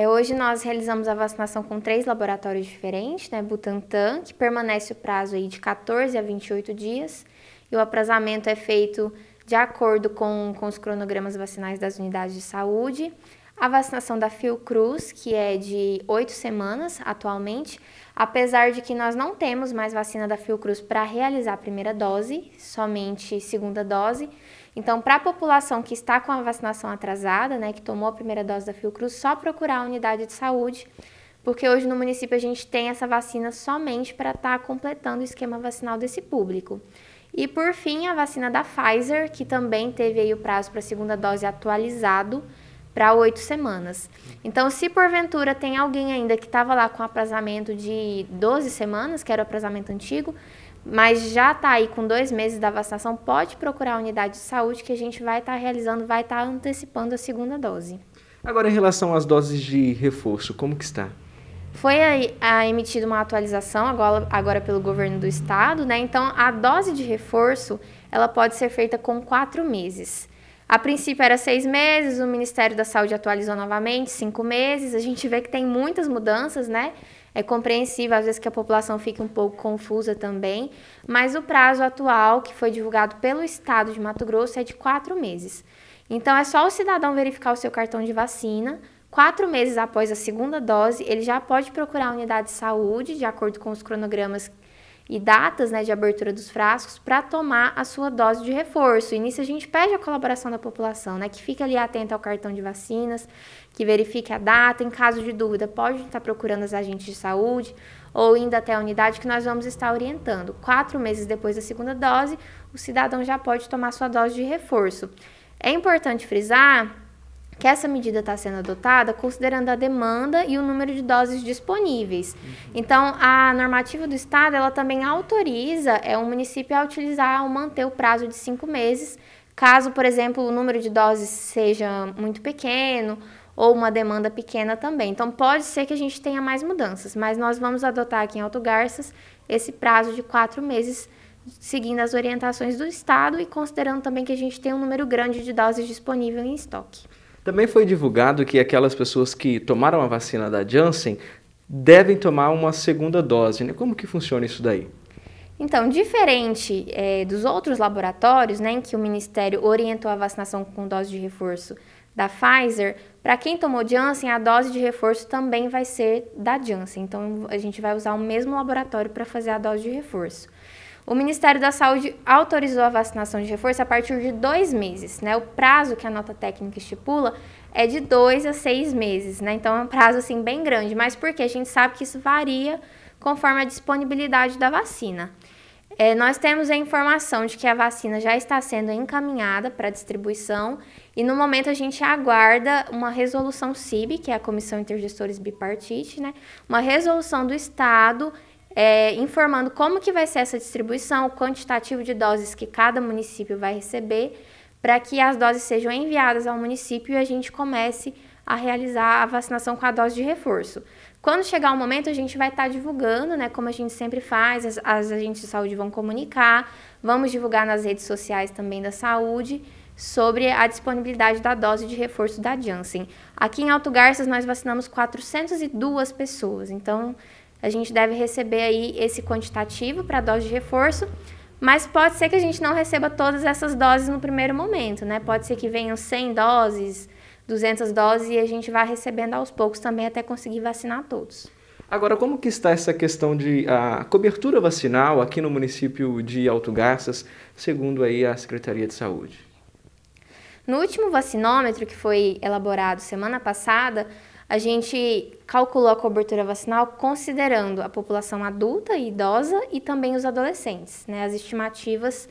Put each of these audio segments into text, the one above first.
É, hoje nós realizamos a vacinação com três laboratórios diferentes, né? Butantan, que permanece o prazo aí de 14 a 28 dias, e o aprazamento é feito de acordo com, com os cronogramas vacinais das unidades de saúde. A vacinação da Fiocruz, que é de oito semanas atualmente, apesar de que nós não temos mais vacina da Fiocruz para realizar a primeira dose, somente segunda dose, então, para a população que está com a vacinação atrasada, né, que tomou a primeira dose da Fiocruz, só procurar a unidade de saúde, porque hoje no município a gente tem essa vacina somente para estar tá completando o esquema vacinal desse público. E por fim, a vacina da Pfizer, que também teve aí o prazo para a segunda dose atualizado para oito semanas. Então, se porventura tem alguém ainda que estava lá com aprazamento de 12 semanas, que era o aprazamento antigo, mas já está aí com dois meses da vacinação, pode procurar a unidade de saúde que a gente vai estar tá realizando, vai estar tá antecipando a segunda dose. Agora, em relação às doses de reforço, como que está? Foi a, a emitida uma atualização agora, agora pelo governo do estado, né? Então, a dose de reforço ela pode ser feita com quatro meses. A princípio era seis meses, o Ministério da Saúde atualizou novamente, cinco meses. A gente vê que tem muitas mudanças, né? É compreensível, às vezes, que a população fique um pouco confusa também, mas o prazo atual, que foi divulgado pelo Estado de Mato Grosso, é de quatro meses. Então, é só o cidadão verificar o seu cartão de vacina. Quatro meses após a segunda dose, ele já pode procurar a unidade de saúde, de acordo com os cronogramas e datas né, de abertura dos frascos para tomar a sua dose de reforço. E nisso a gente pede a colaboração da população, né, que fique ali atenta ao cartão de vacinas, que verifique a data. Em caso de dúvida, pode estar procurando as agentes de saúde ou indo até a unidade que nós vamos estar orientando. Quatro meses depois da segunda dose, o cidadão já pode tomar sua dose de reforço. É importante frisar que essa medida está sendo adotada considerando a demanda e o número de doses disponíveis. Uhum. Então, a normativa do Estado, ela também autoriza é, o município a utilizar ou manter o prazo de cinco meses, caso, por exemplo, o número de doses seja muito pequeno ou uma demanda pequena também. Então, pode ser que a gente tenha mais mudanças, mas nós vamos adotar aqui em Alto Garças esse prazo de quatro meses seguindo as orientações do Estado e considerando também que a gente tem um número grande de doses disponível em estoque. Também foi divulgado que aquelas pessoas que tomaram a vacina da Janssen devem tomar uma segunda dose. Né? Como que funciona isso daí? Então, diferente é, dos outros laboratórios, né, em que o Ministério orientou a vacinação com dose de reforço da Pfizer, para quem tomou Janssen, a dose de reforço também vai ser da Janssen. Então, a gente vai usar o mesmo laboratório para fazer a dose de reforço. O Ministério da Saúde autorizou a vacinação de reforço a partir de dois meses, né? O prazo que a nota técnica estipula é de dois a seis meses, né? Então é um prazo assim bem grande, mas porque a gente sabe que isso varia conforme a disponibilidade da vacina. É, nós temos a informação de que a vacina já está sendo encaminhada para distribuição e no momento a gente aguarda uma resolução CIB, que é a Comissão Intergestores Bipartite, né? Uma resolução do Estado é, informando como que vai ser essa distribuição, o quantitativo de doses que cada município vai receber, para que as doses sejam enviadas ao município e a gente comece a realizar a vacinação com a dose de reforço. Quando chegar o momento, a gente vai estar tá divulgando, né? Como a gente sempre faz, as, as agentes de saúde vão comunicar, vamos divulgar nas redes sociais também da saúde sobre a disponibilidade da dose de reforço da Janssen. Aqui em Alto Garças, nós vacinamos 402 pessoas, então a gente deve receber aí esse quantitativo para dose de reforço, mas pode ser que a gente não receba todas essas doses no primeiro momento, né? Pode ser que venham 100 doses, 200 doses e a gente vá recebendo aos poucos também até conseguir vacinar todos. Agora, como que está essa questão de a cobertura vacinal aqui no município de Alto Garças, segundo aí a Secretaria de Saúde? No último vacinômetro que foi elaborado semana passada, a gente calculou a cobertura vacinal considerando a população adulta e idosa e também os adolescentes, né, as estimativas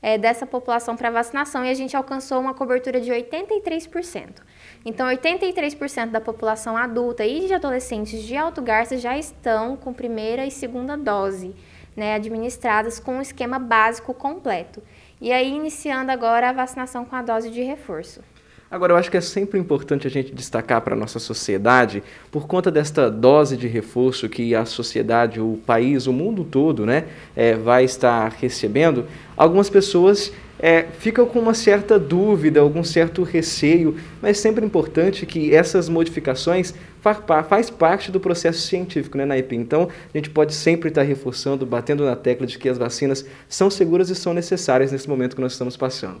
é, dessa população para vacinação e a gente alcançou uma cobertura de 83%. Então, 83% da população adulta e de adolescentes de alto garça já estão com primeira e segunda dose né, administradas com o um esquema básico completo. E aí, iniciando agora a vacinação com a dose de reforço. Agora, eu acho que é sempre importante a gente destacar para a nossa sociedade, por conta desta dose de reforço que a sociedade, o país, o mundo todo né, é, vai estar recebendo, algumas pessoas é, ficam com uma certa dúvida, algum certo receio, mas é sempre importante que essas modificações faz parte do processo científico, né, Naipim? Então, a gente pode sempre estar tá reforçando, batendo na tecla de que as vacinas são seguras e são necessárias nesse momento que nós estamos passando.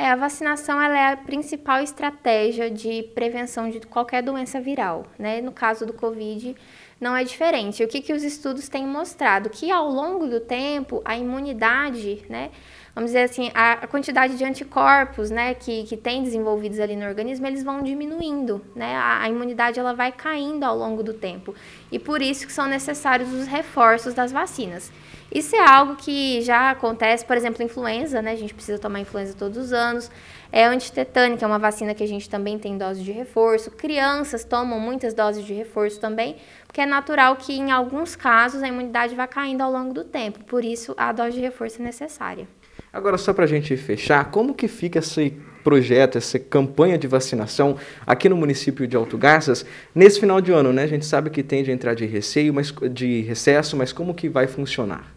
É, a vacinação é a principal estratégia de prevenção de qualquer doença viral, né? No caso do Covid, não é diferente. O que, que os estudos têm mostrado? Que ao longo do tempo, a imunidade, né? Vamos dizer assim, a, quantidade de anticorpos, né, que, que tem desenvolvidos ali no organismo, eles vão diminuindo, né? A, a imunidade, ela vai caindo ao longo do tempo. E por isso que são necessários os reforços das vacinas. Isso é algo que já acontece, por exemplo, influenza, né? A gente precisa tomar influenza todos os anos. É antitetânica, é uma vacina que a gente também tem dose de reforço. Crianças tomam muitas doses de reforço também, porque é natural que em alguns casos a imunidade vá caindo ao longo do tempo. Por isso a dose de reforço é necessária. Agora, só para a gente fechar, como que fica esse projeto, essa campanha de vacinação aqui no município de Alto Garças nesse final de ano, né? A gente sabe que tende a entrar de receio, mas de recesso, mas como que vai funcionar?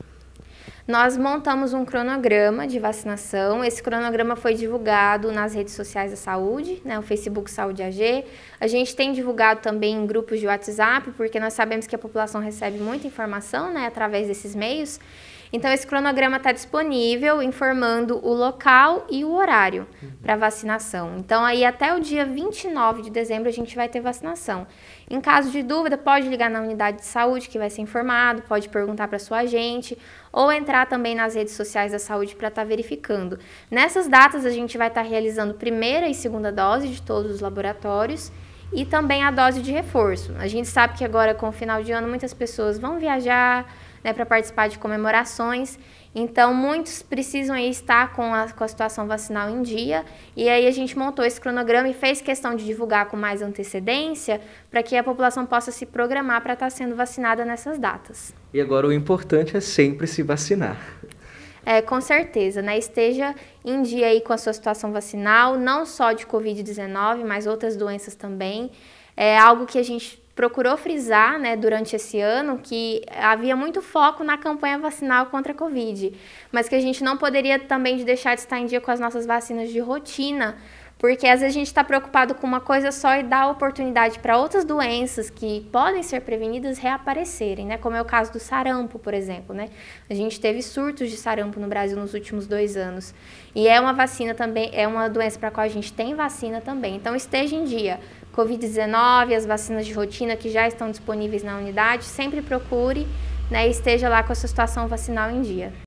Nós montamos um cronograma de vacinação. Esse cronograma foi divulgado nas redes sociais da saúde, né, o Facebook Saúde AG. A gente tem divulgado também em grupos de WhatsApp, porque nós sabemos que a população recebe muita informação né, através desses meios. Então, esse cronograma está disponível informando o local e o horário uhum. para vacinação. Então, aí até o dia 29 de dezembro a gente vai ter vacinação. Em caso de dúvida, pode ligar na unidade de saúde que vai ser informado, pode perguntar para sua agente ou entrar também nas redes sociais da saúde para estar tá verificando. Nessas datas a gente vai estar tá realizando primeira e segunda dose de todos os laboratórios e também a dose de reforço. A gente sabe que agora com o final de ano muitas pessoas vão viajar, né, para participar de comemorações. Então, muitos precisam estar com a, com a situação vacinal em dia. E aí a gente montou esse cronograma e fez questão de divulgar com mais antecedência para que a população possa se programar para estar tá sendo vacinada nessas datas. E agora o importante é sempre se vacinar. É, com certeza, né? Esteja em dia aí com a sua situação vacinal, não só de Covid-19, mas outras doenças também. É algo que a gente procurou frisar né, durante esse ano que havia muito foco na campanha vacinal contra a Covid, mas que a gente não poderia também deixar de estar em dia com as nossas vacinas de rotina, porque às vezes a gente está preocupado com uma coisa só e dá oportunidade para outras doenças que podem ser prevenidas reaparecerem, né? Como é o caso do sarampo, por exemplo, né? A gente teve surtos de sarampo no Brasil nos últimos dois anos. E é uma vacina também, é uma doença para a qual a gente tem vacina também. Então esteja em dia. Covid-19, as vacinas de rotina que já estão disponíveis na unidade, sempre procure né, e esteja lá com a sua situação vacinal em dia.